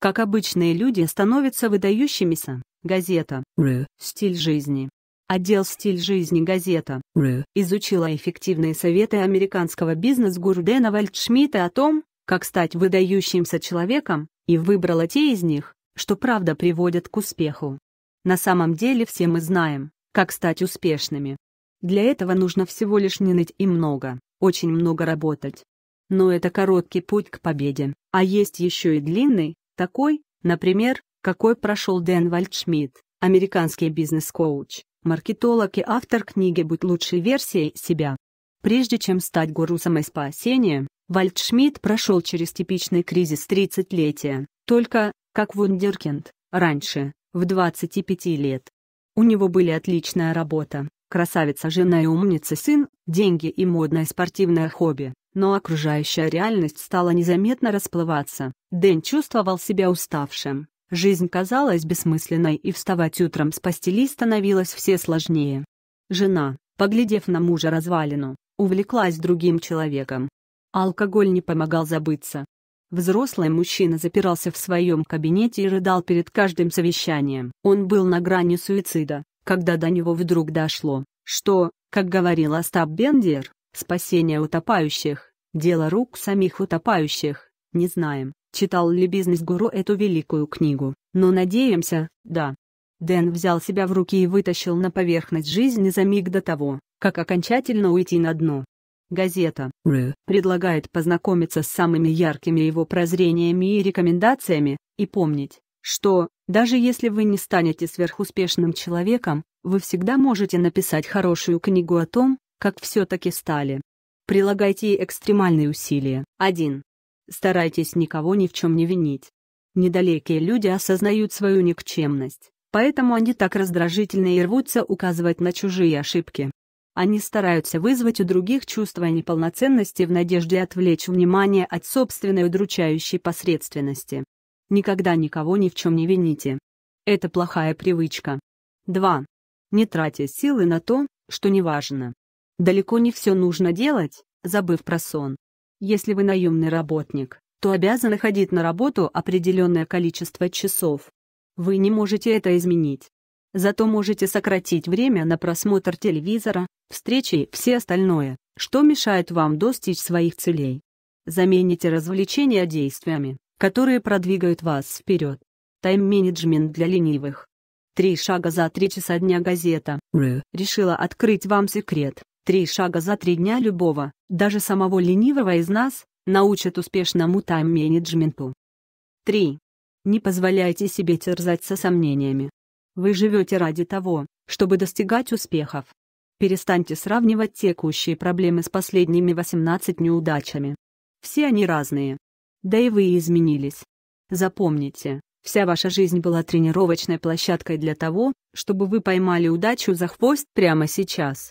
как обычные люди становятся выдающимися. Газета. Ру. Стиль жизни. Отдел «Стиль жизни» газета Ру. изучила эффективные советы американского бизнес-гуру Дэна Вальдшмидта о том, как стать выдающимся человеком, и выбрала те из них, что правда приводят к успеху. На самом деле все мы знаем, как стать успешными. Для этого нужно всего лишь не ныть и много, очень много работать. Но это короткий путь к победе, а есть еще и длинный, такой, например, какой прошел Дэн Вальдшмидт, американский бизнес-коуч, маркетолог и автор книги «Будь лучшей версией себя». Прежде чем стать гуру самоспасения, Вальдшмидт прошел через типичный кризис 30-летия, только, как вундеркинд, раньше, в 25 лет. У него были отличная работа, красавица жена и умница сын, деньги и модное спортивное хобби, но окружающая реальность стала незаметно расплываться. Дэн чувствовал себя уставшим. Жизнь казалась бессмысленной, и вставать утром с постели становилось все сложнее. Жена, поглядев на мужа развалину, увлеклась другим человеком. Алкоголь не помогал забыться. Взрослый мужчина запирался в своем кабинете и рыдал перед каждым совещанием. Он был на грани суицида, когда до него вдруг дошло, что, как говорил Остап Бендер, спасение утопающих Дело рук самих утопающих, не знаем, читал ли бизнес-гуру эту великую книгу, но надеемся, да. Дэн взял себя в руки и вытащил на поверхность жизни за миг до того, как окончательно уйти на дно. Газета «Ры» предлагает познакомиться с самыми яркими его прозрениями и рекомендациями, и помнить, что, даже если вы не станете сверхуспешным человеком, вы всегда можете написать хорошую книгу о том, как все-таки стали. Прилагайте экстремальные усилия. 1. Старайтесь никого ни в чем не винить. Недалекие люди осознают свою никчемность, поэтому они так раздражительны и рвутся указывать на чужие ошибки. Они стараются вызвать у других чувство неполноценности в надежде отвлечь внимание от собственной удручающей посредственности. Никогда никого ни в чем не вините. Это плохая привычка. 2. Не тратя силы на то, что неважно. Далеко не все нужно делать, забыв про сон. Если вы наемный работник, то обязаны ходить на работу определенное количество часов. Вы не можете это изменить. Зато можете сократить время на просмотр телевизора, встречи и все остальное, что мешает вам достичь своих целей. Замените развлечения действиями, которые продвигают вас вперед. Тайм-менеджмент для ленивых. Три шага за три часа дня газета Ры. решила открыть вам секрет. Три шага за три дня любого, даже самого ленивого из нас, научат успешному тайм-менеджменту. 3. Не позволяйте себе терзать со сомнениями. Вы живете ради того, чтобы достигать успехов. Перестаньте сравнивать текущие проблемы с последними 18 неудачами. Все они разные. Да и вы изменились. Запомните, вся ваша жизнь была тренировочной площадкой для того, чтобы вы поймали удачу за хвост прямо сейчас.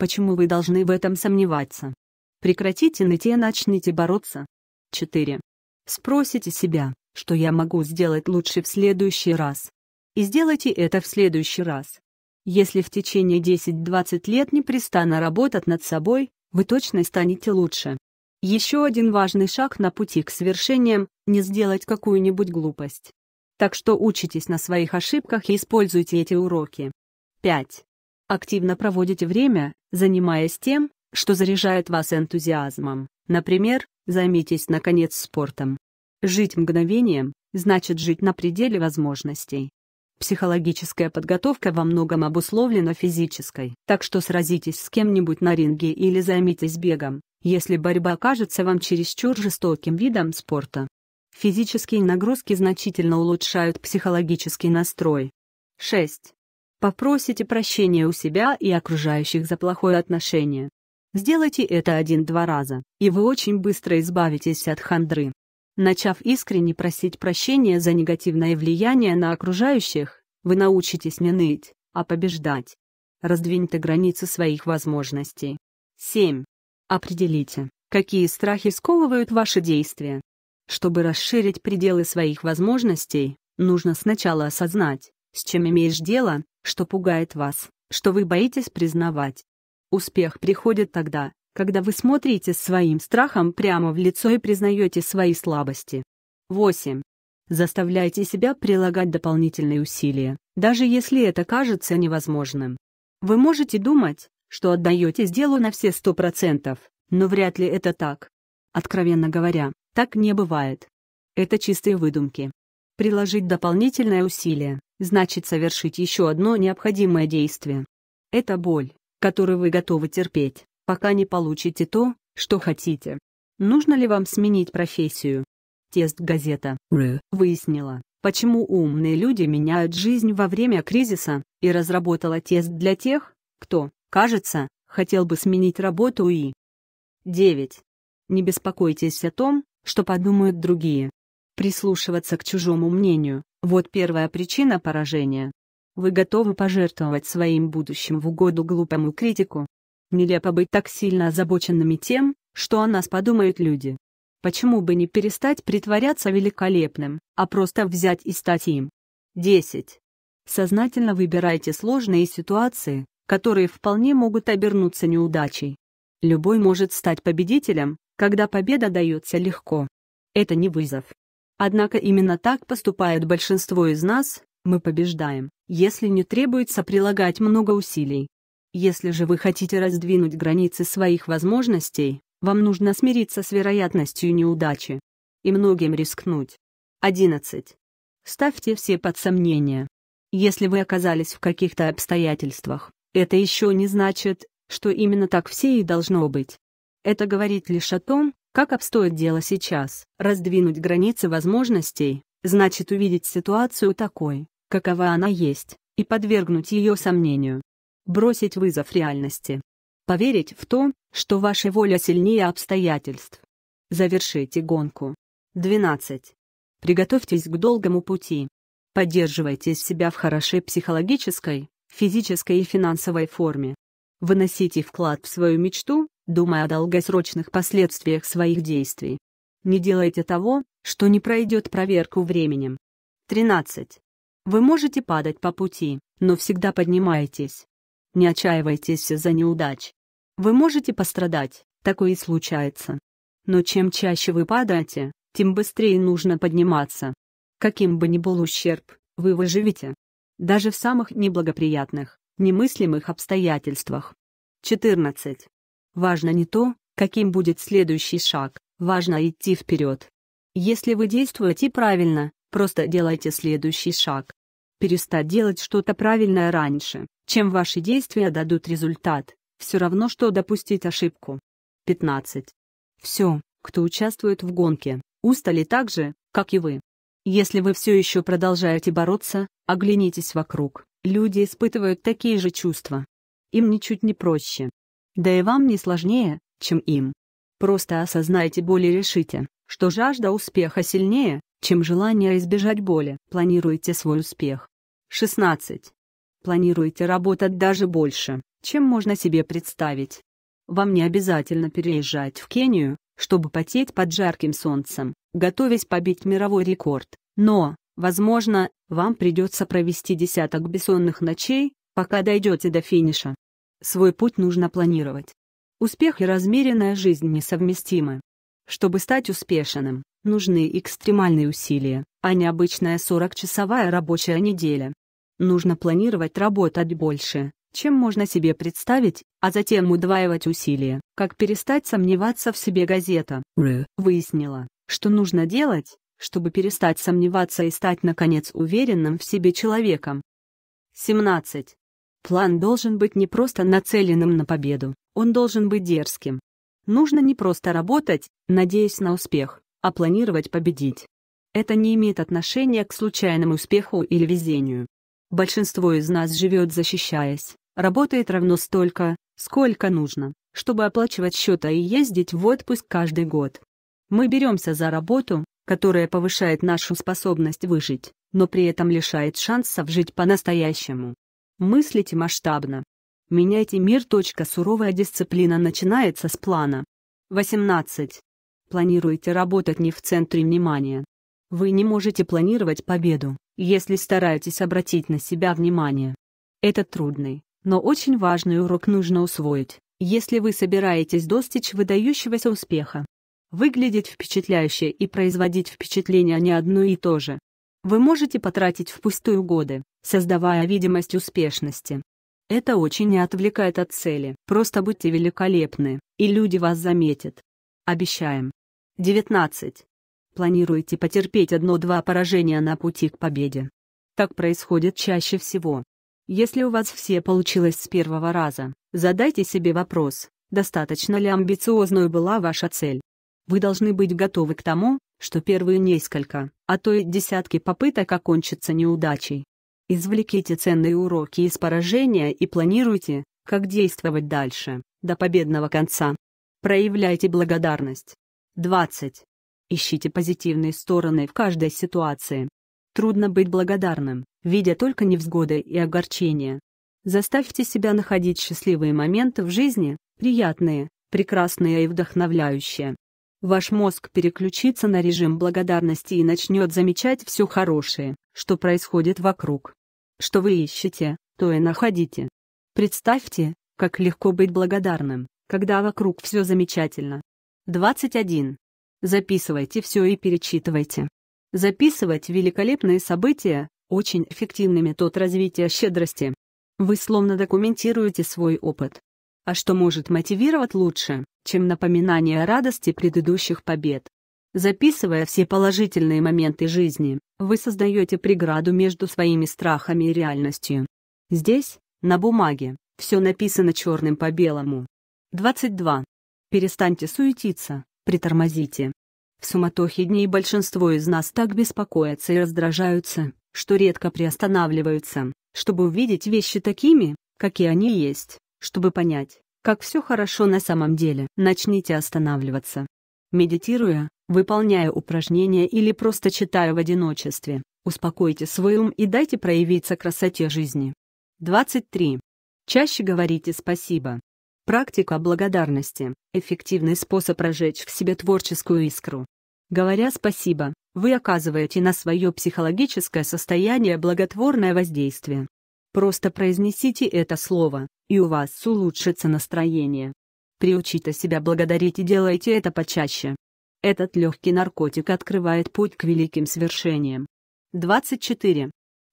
Почему вы должны в этом сомневаться? Прекратите ныть и начните бороться. 4. Спросите себя, что я могу сделать лучше в следующий раз. И сделайте это в следующий раз. Если в течение 10-20 лет непрестанно работать над собой, вы точно станете лучше. Еще один важный шаг на пути к свершениям – не сделать какую-нибудь глупость. Так что учитесь на своих ошибках и используйте эти уроки. 5. Активно проводите время, занимаясь тем, что заряжает вас энтузиазмом. Например, займитесь, наконец, спортом. Жить мгновением значит жить на пределе возможностей. Психологическая подготовка во многом обусловлена физической, так что сразитесь с кем-нибудь на ринге или займитесь бегом, если борьба окажется вам чересчур жестоким видом спорта. Физические нагрузки значительно улучшают психологический настрой. 6. Попросите прощения у себя и окружающих за плохое отношение. Сделайте это один-два раза, и вы очень быстро избавитесь от хандры. Начав искренне просить прощения за негативное влияние на окружающих, вы научитесь не ныть, а побеждать. Раздвиньте границы своих возможностей. 7. Определите, какие страхи сковывают ваши действия. Чтобы расширить пределы своих возможностей, нужно сначала осознать, с чем имеешь дело, что пугает вас, что вы боитесь признавать. Успех приходит тогда, когда вы смотрите своим страхом прямо в лицо и признаете свои слабости. 8. Заставляйте себя прилагать дополнительные усилия, даже если это кажется невозможным. Вы можете думать, что отдаете делу на все сто процентов, но вряд ли это так. Откровенно говоря, так не бывает. Это чистые выдумки. Приложить дополнительное усилие, значит совершить еще одно необходимое действие. Это боль, которую вы готовы терпеть, пока не получите то, что хотите. Нужно ли вам сменить профессию? Тест газета выяснила, почему умные люди меняют жизнь во время кризиса, и разработала тест для тех, кто, кажется, хотел бы сменить работу и... 9. Не беспокойтесь о том, что подумают другие прислушиваться к чужому мнению. Вот первая причина поражения. Вы готовы пожертвовать своим будущим в угоду глупому критику. Нелепо быть так сильно озабоченными тем, что о нас подумают люди. Почему бы не перестать притворяться великолепным, а просто взять и стать им? 10. Сознательно выбирайте сложные ситуации, которые вполне могут обернуться неудачей. Любой может стать победителем, когда победа дается легко. Это не вызов. Однако именно так поступает большинство из нас, мы побеждаем, если не требуется прилагать много усилий. Если же вы хотите раздвинуть границы своих возможностей, вам нужно смириться с вероятностью неудачи. И многим рискнуть. 11. Ставьте все под сомнение. Если вы оказались в каких-то обстоятельствах, это еще не значит, что именно так все и должно быть. Это говорит лишь о том, как обстоит дело сейчас? Раздвинуть границы возможностей значит увидеть ситуацию такой, какова она есть, и подвергнуть ее сомнению. Бросить вызов реальности. Поверить в то, что ваша воля сильнее обстоятельств. Завершите гонку. 12. Приготовьтесь к долгому пути. Поддерживайте себя в хорошей психологической, физической и финансовой форме. Выносите вклад в свою мечту, думая о долгосрочных последствиях своих действий. Не делайте того, что не пройдет проверку временем. 13. Вы можете падать по пути, но всегда поднимайтесь. Не отчаивайтесь из-за неудач. Вы можете пострадать, такое и случается. Но чем чаще вы падаете, тем быстрее нужно подниматься. Каким бы ни был ущерб, вы выживете. Даже в самых неблагоприятных, немыслимых обстоятельствах. 14. Важно не то, каким будет следующий шаг, важно идти вперед. Если вы действуете правильно, просто делайте следующий шаг. Перестать делать что-то правильное раньше, чем ваши действия дадут результат, все равно что допустить ошибку. 15. Все, кто участвует в гонке, устали так же, как и вы. Если вы все еще продолжаете бороться, оглянитесь вокруг, люди испытывают такие же чувства. Им ничуть не проще. Да и вам не сложнее, чем им. Просто осознайте боль и решите, что жажда успеха сильнее, чем желание избежать боли. Планируйте свой успех. 16. Планируйте работать даже больше, чем можно себе представить. Вам не обязательно переезжать в Кению, чтобы потеть под жарким солнцем, готовясь побить мировой рекорд. Но, возможно, вам придется провести десяток бессонных ночей, пока дойдете до финиша. Свой путь нужно планировать. Успех и размеренная жизнь несовместимы. Чтобы стать успешным, нужны экстремальные усилия, а не обычная 40-часовая рабочая неделя. Нужно планировать работать больше, чем можно себе представить, а затем удваивать усилия. Как перестать сомневаться в себе газета выяснила, что нужно делать, чтобы перестать сомневаться и стать наконец уверенным в себе человеком. 17. План должен быть не просто нацеленным на победу, он должен быть дерзким. Нужно не просто работать, надеясь на успех, а планировать победить. Это не имеет отношения к случайному успеху или везению. Большинство из нас живет защищаясь, работает равно столько, сколько нужно, чтобы оплачивать счета и ездить в отпуск каждый год. Мы беремся за работу, которая повышает нашу способность выжить, но при этом лишает шансов жить по-настоящему. Мыслите масштабно. Меняйте мир. Суровая дисциплина начинается с плана. 18. Планируйте работать не в центре внимания. Вы не можете планировать победу, если стараетесь обратить на себя внимание. Это трудный, но очень важный урок нужно усвоить, если вы собираетесь достичь выдающегося успеха. Выглядеть впечатляюще и производить впечатление не одно и то же вы можете потратить впустую годы, создавая видимость успешности. Это очень не отвлекает от цели. Просто будьте великолепны, и люди вас заметят. Обещаем. 19. Планируйте потерпеть одно-два поражения на пути к победе. Так происходит чаще всего. Если у вас все получилось с первого раза, задайте себе вопрос, достаточно ли амбициозной была ваша цель. Вы должны быть готовы к тому, что первые несколько, а то и десятки попыток окончатся неудачей. Извлеките ценные уроки из поражения и планируйте, как действовать дальше, до победного конца. Проявляйте благодарность. 20. Ищите позитивные стороны в каждой ситуации. Трудно быть благодарным, видя только невзгоды и огорчения. Заставьте себя находить счастливые моменты в жизни, приятные, прекрасные и вдохновляющие. Ваш мозг переключится на режим благодарности и начнет замечать все хорошее, что происходит вокруг. Что вы ищете, то и находите. Представьте, как легко быть благодарным, когда вокруг все замечательно. 21. Записывайте все и перечитывайте. Записывать великолепные события, очень эффективный метод развития щедрости. Вы словно документируете свой опыт, а что может мотивировать лучше, чем напоминание о радости предыдущих побед? Записывая все положительные моменты жизни, вы создаете преграду между своими страхами и реальностью. Здесь, на бумаге, все написано черным по белому. 22. Перестаньте суетиться, притормозите. В суматохе дней большинство из нас так беспокоятся и раздражаются, что редко приостанавливаются, чтобы увидеть вещи такими, какие они есть. Чтобы понять, как все хорошо на самом деле, начните останавливаться. Медитируя, выполняя упражнения или просто читая в одиночестве, успокойте свой ум и дайте проявиться красоте жизни. 23. Чаще говорите «спасибо». Практика благодарности – эффективный способ прожечь в себе творческую искру. Говоря «спасибо», вы оказываете на свое психологическое состояние благотворное воздействие. Просто произнесите это слово, и у вас улучшится настроение. Приучите себя благодарить и делайте это почаще. Этот легкий наркотик открывает путь к великим свершениям. 24.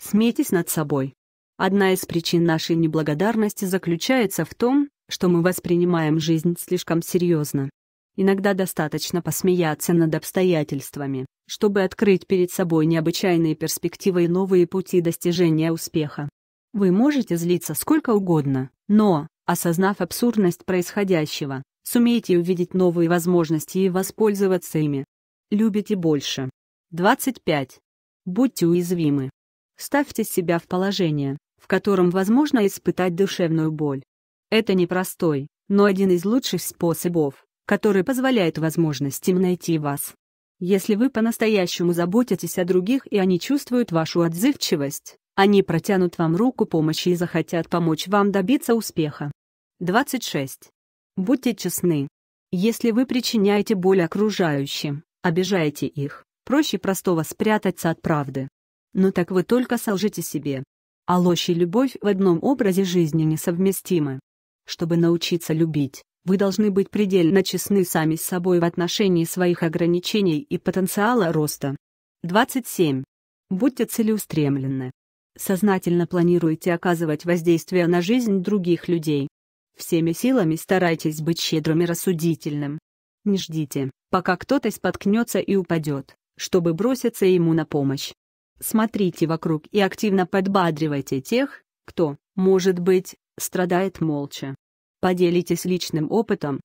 Смейтесь над собой. Одна из причин нашей неблагодарности заключается в том, что мы воспринимаем жизнь слишком серьезно. Иногда достаточно посмеяться над обстоятельствами, чтобы открыть перед собой необычайные перспективы и новые пути достижения успеха. Вы можете злиться сколько угодно, но, осознав абсурдность происходящего, сумейте увидеть новые возможности и воспользоваться ими. Любите больше. 25. Будьте уязвимы. Ставьте себя в положение, в котором возможно испытать душевную боль. Это непростой, но один из лучших способов, который позволяет возможностям найти вас. Если вы по-настоящему заботитесь о других и они чувствуют вашу отзывчивость, они протянут вам руку помощи и захотят помочь вам добиться успеха. 26. Будьте честны. Если вы причиняете боль окружающим, обижаете их, проще простого спрятаться от правды. Но так вы только солжите себе. А ложь и любовь в одном образе жизни несовместимы. Чтобы научиться любить, вы должны быть предельно честны сами с собой в отношении своих ограничений и потенциала роста. 27. Будьте целеустремленны сознательно планируете оказывать воздействие на жизнь других людей. Всеми силами старайтесь быть щедрым и рассудительным. Не ждите, пока кто-то споткнется и упадет, чтобы броситься ему на помощь. Смотрите вокруг и активно подбадривайте тех, кто, может быть, страдает молча. Поделитесь личным опытом,